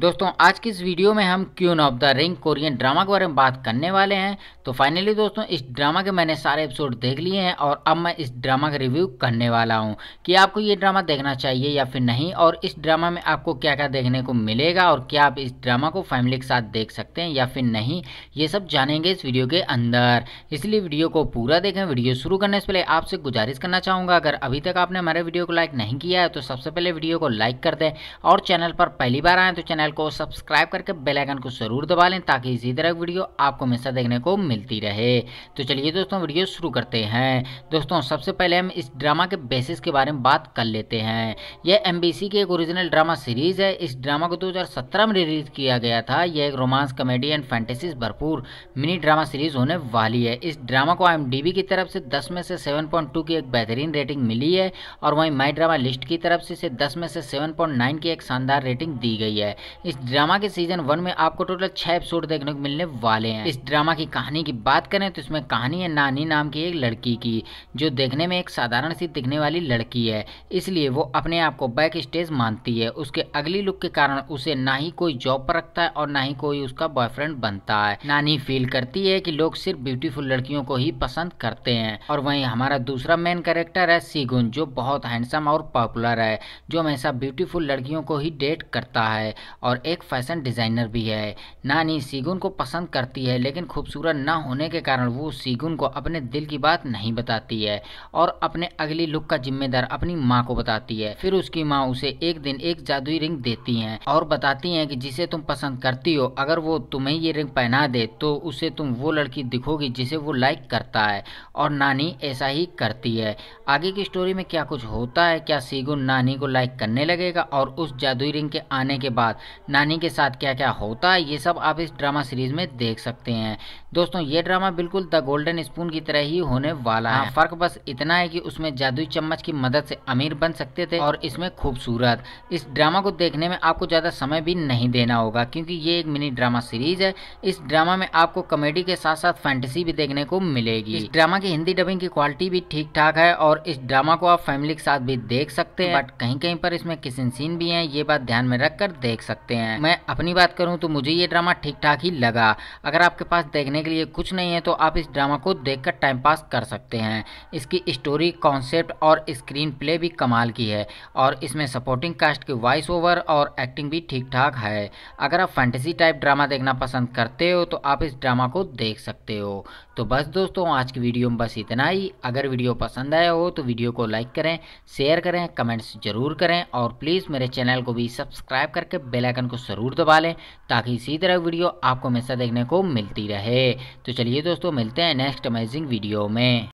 दोस्तों आज की इस वीडियो में हम queen of the ring Korean drama के बारे में बात करने वाले हैं तो फाइनली दोस्तों इस ड्रामा के मैंने सारे एपिसोड देख लिए हैं और अब मैं इस ड्रामा का रिव्यू करने वाला हूं कि आपको ये ड्रामा देखना चाहिए या फिर नहीं और इस ड्रामा में आपको क्या क्या देखने को मिलेगा और क्या आप इस ड्रामा को फैमिली के साथ देख सकते हैं या फिर नहीं ये सब जानेंगे इस वीडियो के अंदर इसलिए वीडियो को पूरा देखें वीडियो शुरू करने से पहले आपसे गुजारिश करना चाहूँगा अगर अभी तक आपने हमारे वीडियो को लाइक नहीं किया है तो सबसे पहले वीडियो को लाइक कर दें और चैनल पर पहली बार आएँ तो चैनल चैनल को सब्सक्राइब करके बेल आइकन को जरूर दबा लें ताकि इसी तरह की वीडियो आपको हमेशा देखने को मिलती रहे तो चलिए दोस्तों वीडियो शुरू करते हैं दोस्तों सबसे पहले हम इस ड्रामा के बेसिस के बारे में बात कर लेते हैं यह एम की एक ओरिजिनल ड्रामा सीरीज़ है इस ड्रामा को दो में रिलीज किया गया था यह एक रोमांस कॉमेडी एंड फैंटेसीज भरपूर मिनी ड्रामा सीरीज होने वाली है इस ड्रामा को आई की तरफ से दस में से 7.2 की एक बेहतरीन रेटिंग मिली है और वहीं माई ड्रामा लिस्ट की तरफ से इसे 10 में से 7.9 की एक शानदार रेटिंग दी गई है इस ड्रामा के सीजन वन में आपको टोटल छह एपिसोड देखने को मिलने वाले हैं इस ड्रामा की कहानी की बात करें तो इसमें कहानी है नानी नाम की एक लड़की की जो देखने में एक साधारण सी दिखने वाली लड़की है इसलिए वो अपने आप को बैक स्टेज मानती है उसके अगली लुक के कारण उसे ना ही कोई जॉब पर रखता है और ना ही कोई उसका बॉयफ्रेंड बनता है नानी फील करती है की लोग सिर्फ ब्यूटीफुल लड़कियों को ही पसंद करते हैं और वही हमारा दूसरा मेन कैरेक्टर है सीगुन जो बहुत हैंडसम और पॉपुलर है जो हमेशा ब्यूटीफुल लड़कियों को ही डेट करता है और एक फैशन डिज़ाइनर भी है नानी सीगुन को पसंद करती है लेकिन खूबसूरत ना होने के कारण वो सीगुन को अपने दिल की बात नहीं बताती है और अपने अगली लुक का जिम्मेदार अपनी माँ को बताती है फिर उसकी माँ उसे एक दिन एक जादुई रिंग देती हैं और बताती हैं कि जिसे तुम पसंद करती हो अगर वो तुम्हें ये रिंग पहना दे तो उसे तुम वो लड़की दिखोगी जिसे वो लाइक करता है और नानी ऐसा ही करती है आगे की स्टोरी में क्या कुछ होता है क्या सीगुन नानी को लाइक करने लगेगा और उस जादुई रिंग के आने के बाद नानी के साथ क्या क्या होता है ये सब आप इस ड्रामा सीरीज में देख सकते हैं दोस्तों ये ड्रामा बिल्कुल द गोल्डन स्पून की तरह ही होने वाला हाँ। है फर्क बस इतना है कि उसमें जादुई चम्मच की मदद से अमीर बन सकते थे और इसमें खूबसूरत इस ड्रामा को देखने में आपको ज़्यादा समय भी नहीं देना होगा क्योंकि ये एक मिनी ड्रामा सीरीज है इस ड्रामा में आपको कॉमेडी के साथ साथ फैंटेसी भी देखने को मिलेगी इस ड्रामा की हिंदी डबिंग की क्वालिटी भी ठीक ठाक है और इस ड्रामा को आप फैमिली के साथ भी देख सकते हैं बट कहीं कहीं पर इसमें किसिन सीन भी है ये बात ध्यान में रखकर देख सकते सकते हैं मैं अपनी बात करूं तो मुझे ये ड्रामा ठीक ठाक ही लगा अगर आपके पास देखने के लिए कुछ नहीं है तो आप इस ड्रामा को देखकर टाइम पास कर सकते हैं इसकी स्टोरी कॉन्सेप्ट और स्क्रीन प्ले भी कमाल की है और इसमें सपोर्टिंग कास्ट की वॉइस ओवर और एक्टिंग भी ठीक ठाक है अगर आप फैंटेसी टाइप ड्रामा देखना पसंद करते हो तो आप इस ड्रामा को देख सकते हो तो बस दोस्तों आज की वीडियो में बस इतना ही अगर वीडियो पसंद आया हो तो वीडियो को लाइक करें शेयर करें कमेंट्स जरूर करें और प्लीज़ मेरे चैनल को भी सब्सक्राइब करके बेल आइकन को ज़रूर दबा लें ताकि इसी तरह वीडियो आपको हमेशा देखने को मिलती रहे तो चलिए दोस्तों मिलते हैं नेक्स्ट अमेजिंग वीडियो में